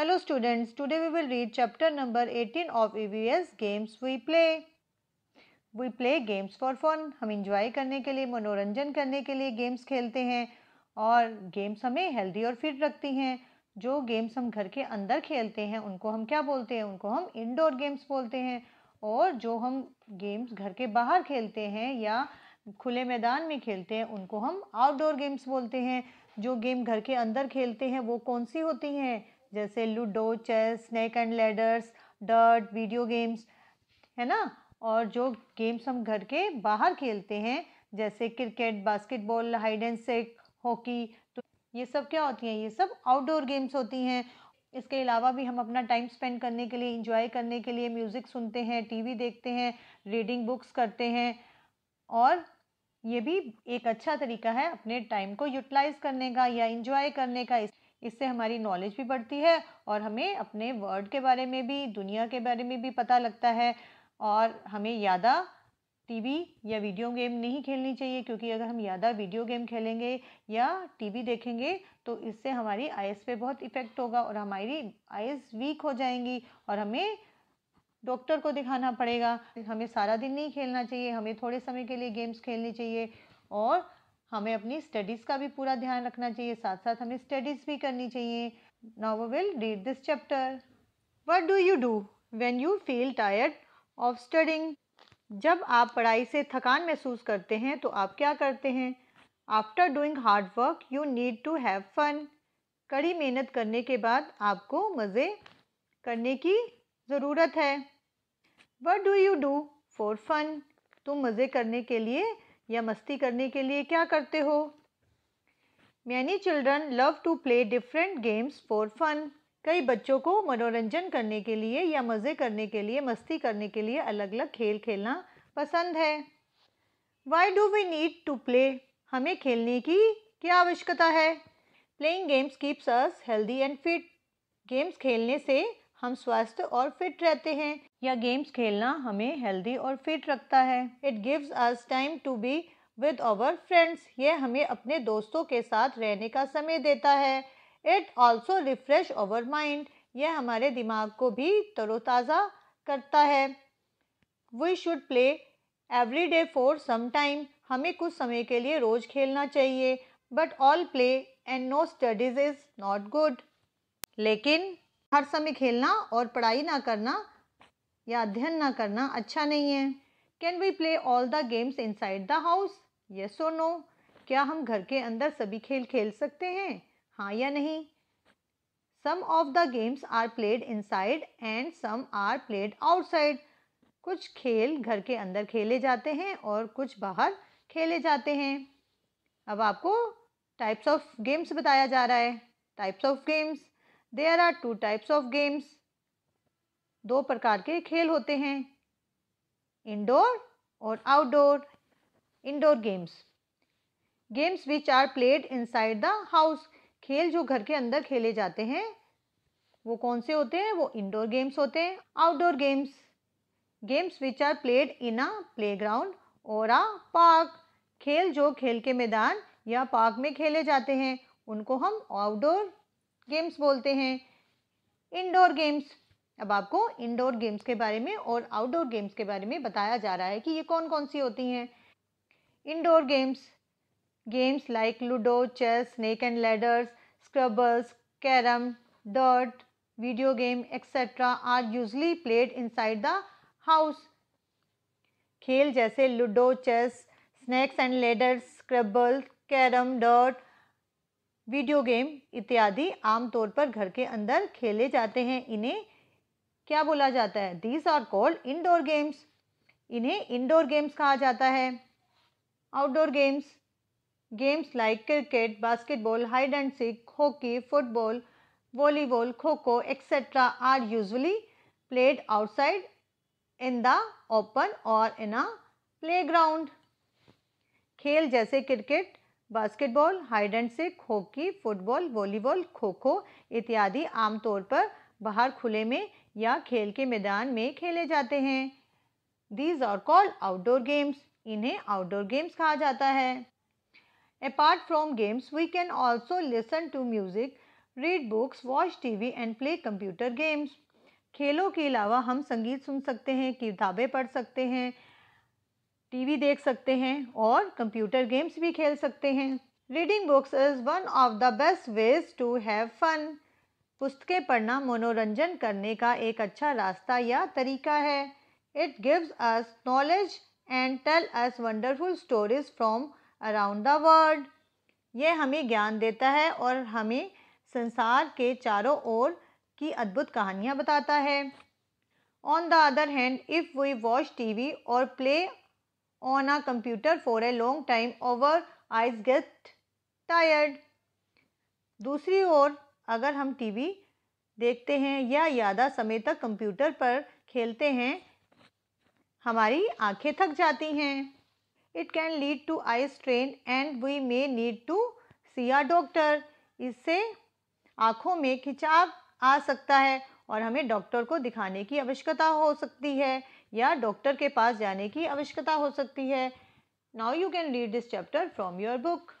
Hello students, today we will read chapter number 18 of EBS games we play we play games for fun हम enjoy करने के लिए मनोरंजन करने के लिए गेम्स खेलते हैं और गेम्स हमें हेल्दी और फिट रखती हैं जो गेम्स हम घर के अंदर खेलते हैं उनको हम क्या बोलते हैं उनको हम इनडोर गेम्स बोलते हैं और जो हम गेम्स घर के बाहर खेलते हैं या खुले मैदान में खेलते हैं उनको हम आउटडोर गेम्स बोलते हैं जो गेम घर के अंदर खेलते हैं वो कौन सी होती हैं जैसे ludo chess snake and ladders dart video games है ना और जो गेम्स हम घर के बाहर खेलते हैं जैसे cricket basketball hide and seek hockey तो ये सब क्या होती हैं ये सब आउटडोर गेम्स होती हैं इसके अलावा भी हम अपना टाइम स्पेंड करने के लिए इंजॉय करने के लिए म्यूज़िक सुनते हैं टीवी देखते हैं रीडिंग बुक्स करते हैं और ये भी एक अच्छा तरीका है अपने टाइम को यूटिलाइज़ करने का या इंजॉय करने का इस इससे हमारी नॉलेज भी बढ़ती है और हमें अपने वर्ल्ड के बारे में भी दुनिया के बारे में भी पता लगता है और हमें ज़्यादा टीवी या वीडियो गेम नहीं खेलनी चाहिए क्योंकि अगर हम ज़्यादा वीडियो गेम खेलेंगे या टीवी देखेंगे तो इससे हमारी आईज पे बहुत इफ़ेक्ट होगा और हमारी आईज वीक हो जाएंगी और हमें डॉक्टर को दिखाना पड़ेगा हमें सारा दिन नहीं खेलना चाहिए हमें थोड़े समय के लिए गेम्स खेलनी चाहिए और हमें अपनी स्टडीज़ का भी पूरा ध्यान रखना चाहिए साथ साथ हमें स्टडीज़ भी करनी चाहिए now we will read this chapter what do you do when you feel tired of studying जब आप पढ़ाई से थकान महसूस करते हैं तो आप क्या करते हैं after doing hard work you need to have fun कड़ी मेहनत करने के बाद आपको मज़े करने की ज़रूरत है what do you do for fun तुम मज़े करने के लिए या मस्ती करने के लिए क्या करते हो many children love to play different games for fun कई बच्चों को मनोरंजन करने के लिए या मज़े करने के लिए मस्ती करने के लिए अलग अलग खेल खेलना पसंद है why do we need to play हमें खेलने की क्या आवश्यकता है playing games keeps us healthy and fit गेम्स खेलने से हम स्वस्थ और फिट रहते हैं या गेम्स खेलना हमें हेल्दी और फिट रखता है it gives us time to be with our friends यह हमें अपने दोस्तों के साथ रहने का समय देता है it also refresh our mind यह हमारे दिमाग को भी तरोताज़ा करता है we should play every day for some time हमें कुछ समय के लिए रोज़ खेलना चाहिए but all play and no studies is not good लेकिन हर समय खेलना और पढ़ाई ना करना या अध्ययन ना करना अच्छा नहीं है can we play all the games inside the house yes और नो क्या हम घर के अंदर सभी खेल खेल सकते हैं हाँ या नहीं some of the games are played inside and some are played outside कुछ खेल घर के अंदर खेले जाते हैं और कुछ बाहर खेले जाते हैं अब आपको टाइप्स ऑफ गेम्स बताया जा रहा है types of games there are two types of games दो प्रकार के खेल होते हैं इंडोर और outdoor indoor games games which are played inside the house खेल जो घर के अंदर खेले जाते हैं वो कौन से होते हैं वो इंडोर गेम्स होते हैं outdoor games games which are played in a playground और अ पार्क खेल जो खेल के मैदान या पार्क में खेले जाते हैं उनको हम आउटडोर गेम्स बोलते हैं इंडोर गेम्स अब आपको इंडोर गेम्स के बारे में और आउटडोर गेम्स के बारे में बताया जा रहा है कि ये कौन कौन सी होती हैं indoor games games like ludo chess snake and ladders scrabbles carrom dart video game etc are usually played inside the house खेल जैसे ludo chess snakes and ladders scrabble carrom डॉट वीडियो गेम इत्यादि आमतौर पर घर के अंदर खेले जाते हैं इन्हें क्या बोला जाता है these are called indoor games इन्हें इंडोर गेम्स कहा जाता है outdoor games games like cricket basketball hide and seek hockey football volleyball kho kho etcetera are usually played outside in the open और इन अ ग्राउंड खेल जैसे cricket basketball hide and seek hockey football volleyball kho kho इत्यादि आमतौर पर बाहर खुले में या खेल के मैदान में खेले जाते हैं these are called outdoor games इन्हें आउटडोर गेम्स कहा जाता है apart from games we can also listen to music read books watch TV and play computer games खेलों के अलावा हम संगीत सुन सकते हैं किताबें पढ़ सकते हैं टीवी देख सकते हैं और कंप्यूटर गेम्स भी खेल सकते हैं reading books is one of the best ways to have fun पुस्तकें पढ़ना मनोरंजन करने का एक अच्छा रास्ता या तरीका है it gives us knowledge and tell us wonderful stories from around the world यह हमें ज्ञान देता है और हमें संसार के चारों ओर की अद्भुत कहानियाँ बताता है on the other hand if we watch T V और play on a computer for a long time our eyes get tired. दूसरी ओर अगर हम टीवी देखते हैं या ज़्यादा समय तक कंप्यूटर पर खेलते हैं हमारी आंखें थक जाती हैं it can lead to eye strain and we may need to see a doctor इससे आँखों में खिंचाव आ सकता है और हमें डॉक्टर को दिखाने की आवश्यकता हो सकती है या डॉक्टर के पास जाने की आवश्यकता हो सकती है now you can read this chapter from your book